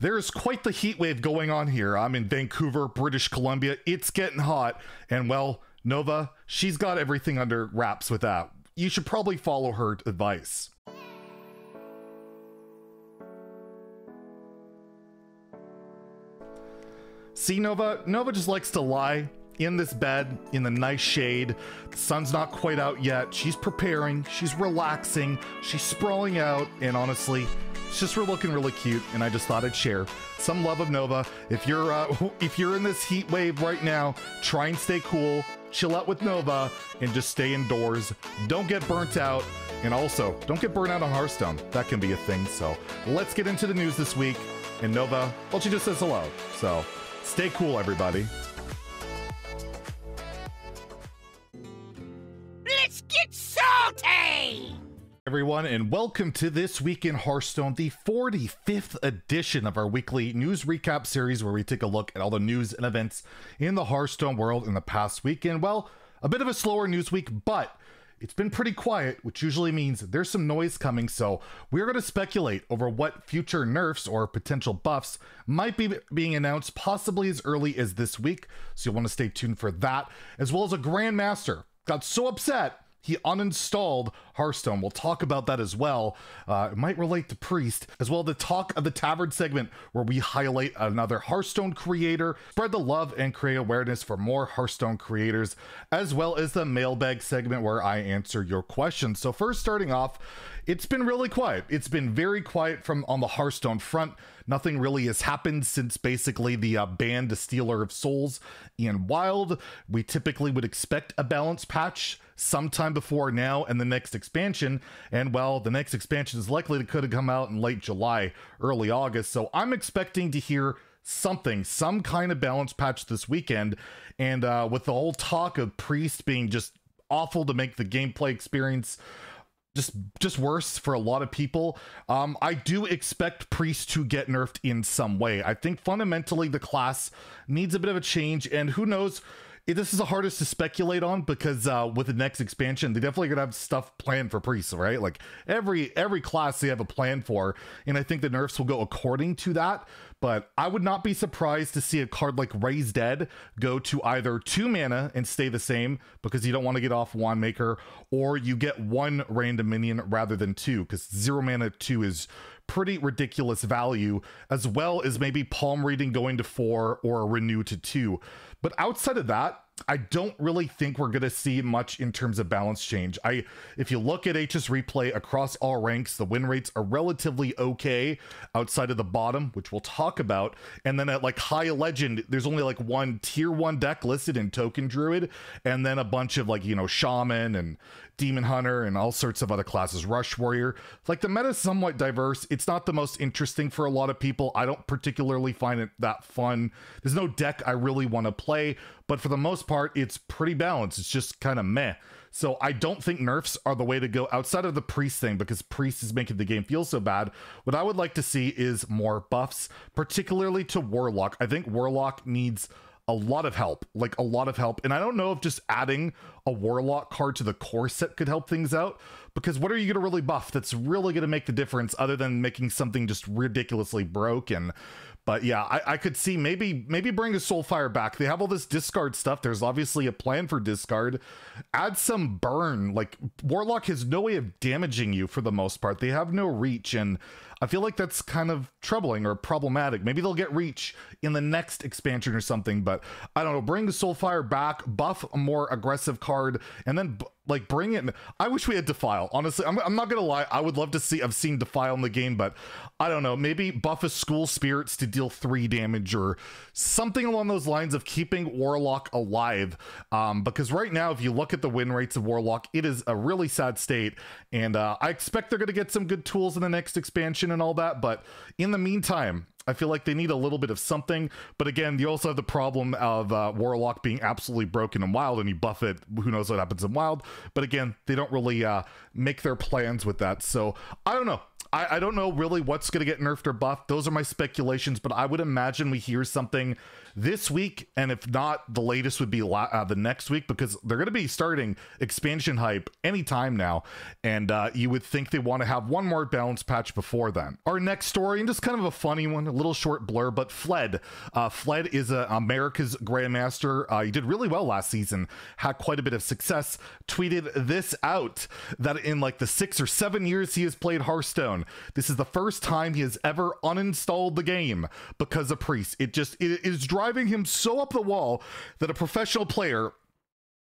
There is quite the heat wave going on here. I'm in Vancouver, British Columbia. It's getting hot. And well, Nova, she's got everything under wraps with that. You should probably follow her advice. See, Nova? Nova just likes to lie in this bed in the nice shade. The sun's not quite out yet. She's preparing, she's relaxing, she's sprawling out, and honestly, it's just for looking really cute, and I just thought I'd share some love of Nova. If you're uh, if you're in this heat wave right now, try and stay cool, chill out with Nova, and just stay indoors. Don't get burnt out, and also don't get burnt out on Hearthstone. That can be a thing. So let's get into the news this week. And Nova, well, she just says hello. So stay cool, everybody. everyone, and welcome to This Week in Hearthstone, the 45th edition of our weekly news recap series where we take a look at all the news and events in the Hearthstone world in the past week. And, well, a bit of a slower news week, but it's been pretty quiet, which usually means there's some noise coming, so we're going to speculate over what future nerfs or potential buffs might be being announced, possibly as early as this week. So you'll want to stay tuned for that, as well as a Grandmaster got so upset he uninstalled Hearthstone. We'll talk about that as well. Uh, it might relate to Priest, as well the Talk of the Tavern segment, where we highlight another Hearthstone creator, spread the love and create awareness for more Hearthstone creators, as well as the mailbag segment where I answer your questions. So first starting off, it's been really quiet. It's been very quiet from on the Hearthstone front. Nothing really has happened since basically the uh, ban to Stealer of Souls Ian Wild. We typically would expect a balance patch sometime before now and the next expansion. And well, the next expansion is likely to could have come out in late July, early August. So I'm expecting to hear something, some kind of balance patch this weekend. And uh, with the whole talk of Priest being just awful to make the gameplay experience just just worse for a lot of people. Um, I do expect Priest to get nerfed in some way. I think fundamentally the class needs a bit of a change, and who knows this is the hardest to speculate on because uh, with the next expansion, they definitely gonna have stuff planned for priests, right? Like every every class they have a plan for, and I think the nerfs will go according to that. But I would not be surprised to see a card like Raise Dead go to either two mana and stay the same because you don't want to get off Wand Maker, or you get one random minion rather than two because zero mana two is pretty ridiculous value, as well as maybe palm reading going to four or a renew to two. But outside of that, I don't really think we're going to see much in terms of balance change. I, if you look at HS replay across all ranks, the win rates are relatively okay outside of the bottom, which we'll talk about. And then at like high legend, there's only like one tier one deck listed in token druid, and then a bunch of like you know shaman and demon hunter and all sorts of other classes, rush warrior. Like the meta is somewhat diverse. It's not the most interesting for a lot of people. I don't particularly find it that fun. There's no deck I really want to play. But for the most part, it's pretty balanced. It's just kind of meh. So I don't think nerfs are the way to go outside of the priest thing because priest is making the game feel so bad. What I would like to see is more buffs, particularly to warlock. I think warlock needs a lot of help, like a lot of help. And I don't know if just adding a warlock card to the core set could help things out, because what are you going to really buff that's really going to make the difference other than making something just ridiculously broken? But yeah, I, I could see maybe maybe bring a Soulfire back. They have all this discard stuff. There's obviously a plan for discard. Add some burn. Like Warlock has no way of damaging you for the most part. They have no reach, and I feel like that's kind of troubling or problematic. Maybe they'll get reach in the next expansion or something. But I don't know. Bring Soulfire back, buff a more aggressive card, and then like bring it. I wish we had Defile. Honestly, I'm, I'm not gonna lie. I would love to see. I've seen Defile in the game, but I don't know. Maybe buff a school spirits to deal three damage or something along those lines of keeping Warlock alive. Um, because right now, if you look at the win rates of Warlock, it is a really sad state. And uh, I expect they're gonna get some good tools in the next expansion and all that. But in the meantime, I feel like they need a little bit of something. But again, you also have the problem of uh, Warlock being absolutely broken in Wild, and you buff it. Who knows what happens in Wild? But again, they don't really uh, make their plans with that. So I don't know. I, I don't know really what's going to get nerfed or buffed. Those are my speculations, but I would imagine we hear something this week, and if not, the latest would be uh, the next week because they're going to be starting expansion hype anytime now. And uh, you would think they want to have one more balance patch before then. Our next story, and just kind of a funny one, a little short blur, but Fled. Uh, Fled is uh, America's Grandmaster. Uh, he did really well last season, had quite a bit of success. Tweeted this out that in like the six or seven years he has played Hearthstone, this is the first time he has ever uninstalled the game because of Priest. It just it is driving driving him so up the wall that a professional player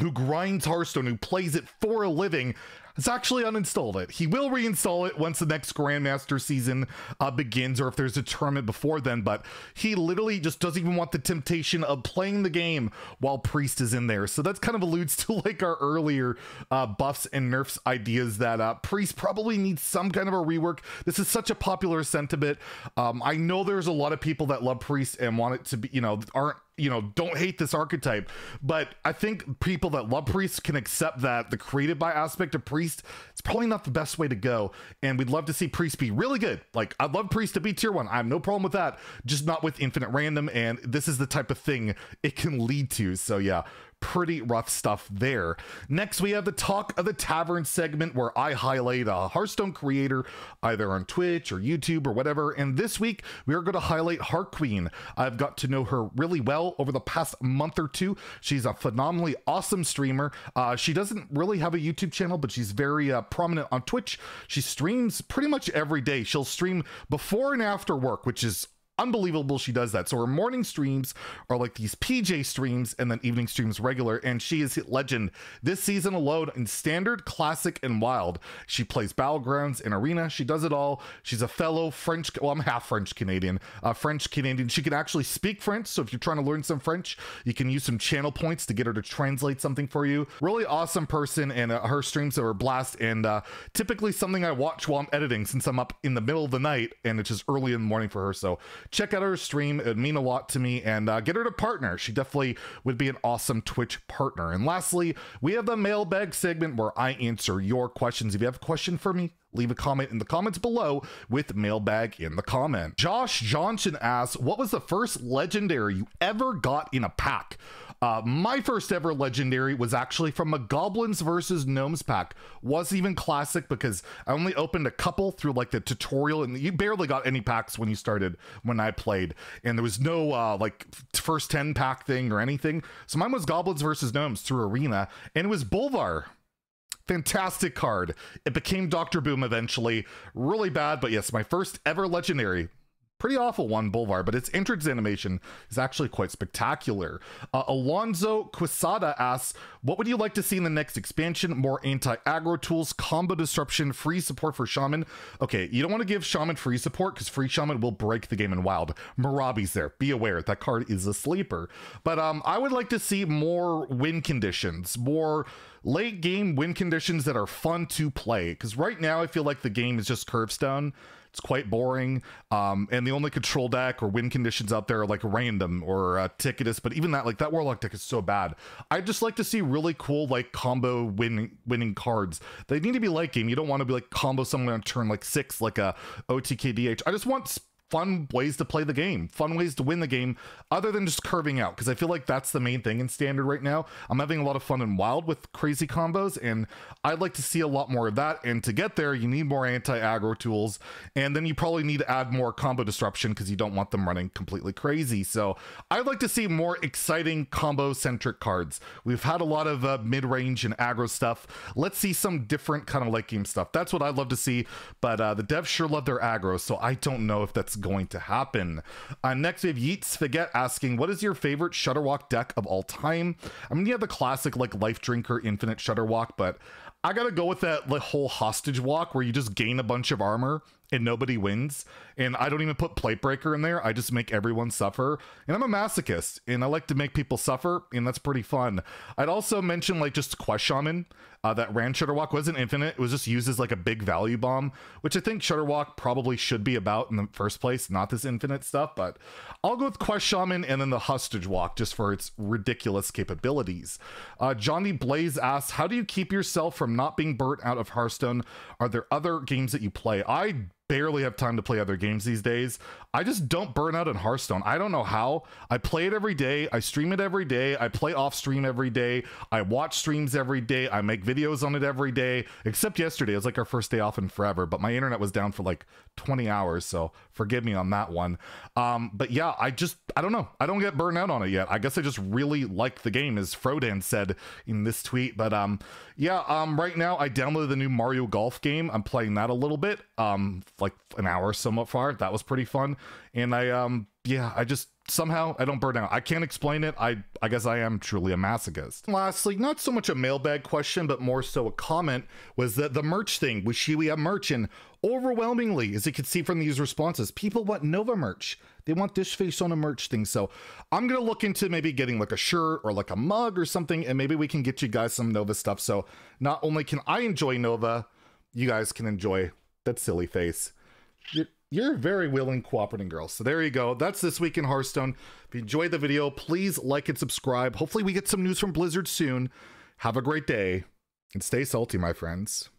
who grinds Hearthstone, who plays it for a living, has actually uninstalled it. He will reinstall it once the next Grandmaster season uh, begins or if there's a tournament before then, but he literally just doesn't even want the temptation of playing the game while Priest is in there. So that kind of alludes to like our earlier uh, buffs and nerfs ideas that uh, Priest probably needs some kind of a rework. This is such a popular sentiment. Um, I know there's a lot of people that love Priest and want it to be, you know, aren't you know, don't hate this archetype. But I think people that love priests can accept that the created by aspect of Priest is probably not the best way to go. And we'd love to see Priest be really good. Like, I'd love Priest to be tier one. I have no problem with that, just not with infinite random. And this is the type of thing it can lead to. So, yeah, pretty rough stuff there. Next, we have the Talk of the Tavern segment where I highlight a Hearthstone creator either on Twitch or YouTube or whatever. And this week, we are going to highlight Heart Queen. I've got to know her really well over the past month or two. She's a phenomenally awesome streamer. Uh, she doesn't really have a YouTube channel, but she's very uh, prominent on Twitch. She streams pretty much every day. She'll stream before and after work, which is unbelievable she does that. So her morning streams are like these PJ streams and then evening streams regular. And she is legend this season alone in standard, classic, and wild. She plays battlegrounds and arena. She does it all. She's a fellow French. Well, I'm half French Canadian. Uh, French Canadian. She can actually speak French. So if you're trying to learn some French, you can use some channel points to get her to translate something for you. Really awesome person, and uh, her streams are a blast. And uh, typically something I watch while I'm editing since I'm up in the middle of the night and it's just early in the morning for her. So check out her stream. It would mean a lot to me. And uh, get her to partner. She definitely would be an awesome Twitch partner. And lastly, we have the mailbag segment where I answer your questions. If you have a question for me, leave a comment in the comments below with mailbag in the comment. Josh Johnson asks, what was the first legendary you ever got in a pack? Uh, my first ever legendary was actually from a Goblins versus Gnomes pack. Wasn't even classic because I only opened a couple through like the tutorial, and you barely got any packs when you started when I played, and there was no uh, like first 10 pack thing or anything. So mine was Goblins versus Gnomes through Arena, and it was Bolvar. Fantastic card. It became Dr. Boom eventually. Really bad, but yes, my first ever legendary pretty awful one, Boulevard, but its entrance animation is actually quite spectacular. Uh, Alonzo Quisada asks, What would you like to see in the next expansion? More anti aggro tools, combo disruption, free support for Shaman. Okay, you don't want to give Shaman free support because free Shaman will break the game in Wild. Marabi's there. Be aware, that card is a sleeper. But um, I would like to see more win conditions, more late game win conditions that are fun to play. Because right now, I feel like the game is just curve stone it's quite boring. Um, and the only control deck or win conditions out there are like random or uh, But even that, like that Warlock deck is so bad. I just like to see really cool like combo win winning cards. They need to be like game. You don't want to be like combo someone on turn like six like a DH. I just want fun ways to play the game, fun ways to win the game, other than just curving out. Because I feel like that's the main thing in standard right now. I'm having a lot of fun in wild with crazy combos, and I'd like to see a lot more of that. And to get there, you need more anti aggro tools, and then you probably need to add more combo disruption because you don't want them running completely crazy. So I'd like to see more exciting combo centric cards. We've had a lot of uh, mid range and aggro stuff. Let's see some different kind of late game stuff. That's what I'd love to see. But uh, the devs sure love their aggro, so I don't know if that's going to happen. Uh, next, we have Yeats Forget asking, What is your favorite Shutterwalk deck of all time? I mean, you have the classic, like, Life Drinker Infinite Shutterwalk, but I gotta go with that like, whole hostage walk where you just gain a bunch of armor and nobody wins. And I don't even put plate breaker in there. I just make everyone suffer. And I'm a masochist and I like to make people suffer. And that's pretty fun. I'd also mention like just Quest Shaman. Uh, that ran Shutterwalk wasn't infinite. It was just used as like a big value bomb, which I think Shutterwalk probably should be about in the first place, not this infinite stuff. But I'll go with Quest Shaman and then the Hostage Walk just for its ridiculous capabilities. Uh, Johnny Blaze asks, How do you keep yourself from not being burnt out of Hearthstone? Are there other games that you play? I barely have time to play other games these days. I just don't burn out in Hearthstone. I don't know how. I play it every day. I stream it every day. I play off stream every day. I watch streams every day. I make videos on it every day. Except yesterday, it was like our first day off in forever, but my internet was down for like 20 hours, so forgive me on that one. Um, but yeah, I just I don't know. I don't get burned out on it yet. I guess I just really like the game, as Frodan said in this tweet. But um, yeah, um, right now I downloaded the new Mario Golf game. I'm playing that a little bit. Um, like an hour somewhat far. That was pretty fun. And I um yeah, I just somehow I don't burn out. I can't explain it. I I guess I am truly a masochist. Lastly, not so much a mailbag question, but more so a comment was that the merch thing with Shiwi have merch and overwhelmingly, as you can see from these responses, people want Nova merch. They want this face on a merch thing. So I'm gonna look into maybe getting like a shirt or like a mug or something, and maybe we can get you guys some Nova stuff. So not only can I enjoy Nova, you guys can enjoy that silly face. You're, you're a very willing, cooperating girl. So there you go. That's this week in Hearthstone. If you enjoyed the video, please like and subscribe. Hopefully we get some news from Blizzard soon. Have a great day and stay salty, my friends.